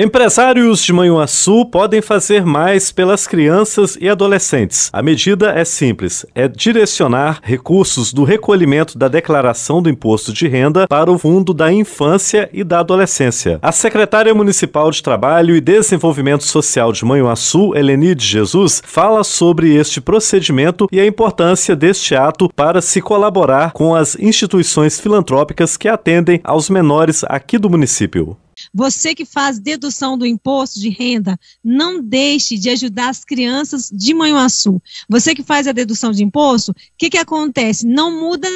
Empresários de Manhuaçu podem fazer mais pelas crianças e adolescentes. A medida é simples: é direcionar recursos do recolhimento da declaração do imposto de renda para o fundo da infância e da adolescência. A secretária municipal de Trabalho e Desenvolvimento Social de Manhuaçu, de Jesus, fala sobre este procedimento e a importância deste ato para se colaborar com as instituições filantrópicas que atendem aos menores aqui do município. Você que faz dedução do imposto de renda, não deixe de ajudar as crianças de Manhuaçu. Você que faz a dedução de imposto, o que, que acontece? Não muda.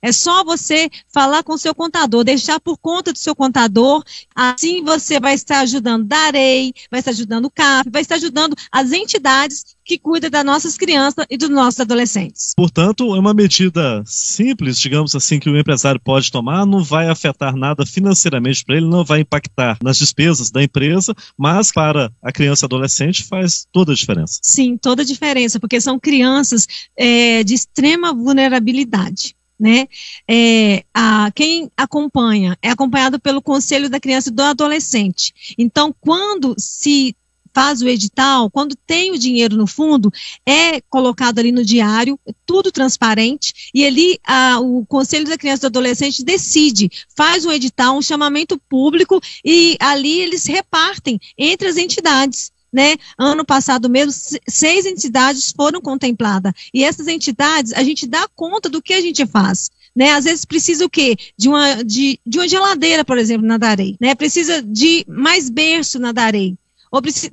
é só você falar com o seu contador, deixar por conta do seu contador. Assim você vai estar ajudando Darei, vai estar ajudando o CAP, vai estar ajudando as entidades que cuida das nossas crianças e dos nossos adolescentes. Portanto, é uma medida simples, digamos assim, que o empresário pode tomar, não vai afetar nada financeiramente para ele, não vai impactar nas despesas da empresa, mas para a criança e adolescente faz toda a diferença. Sim, toda a diferença, porque são crianças é, de extrema vulnerabilidade né? É, a, quem acompanha é acompanhado pelo Conselho da Criança e do Adolescente. Então, quando se faz o edital, quando tem o dinheiro no fundo, é colocado ali no diário, é tudo transparente, e ali a, o Conselho da Criança e do Adolescente decide, faz um edital, um chamamento público, e ali eles repartem entre as entidades. Né? Ano passado mesmo, seis entidades foram contempladas. E essas entidades, a gente dá conta do que a gente faz. Né? Às vezes precisa o quê? De uma, de, de uma geladeira, por exemplo, na Darei. Né? Precisa de mais berço na Darei.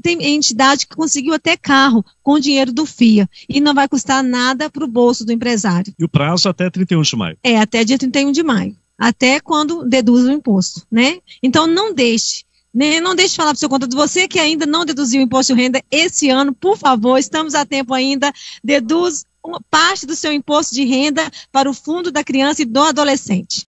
Tem entidade que conseguiu até carro com dinheiro do FIA e não vai custar nada para o bolso do empresário. E o prazo até 31 de maio? É, até dia 31 de maio. Até quando deduz o imposto, né? Então não deixe né? não deixe de falar para o seu contador, você que ainda não deduziu o imposto de renda esse ano, por favor, estamos a tempo ainda, deduz parte do seu imposto de renda para o fundo da criança e do adolescente.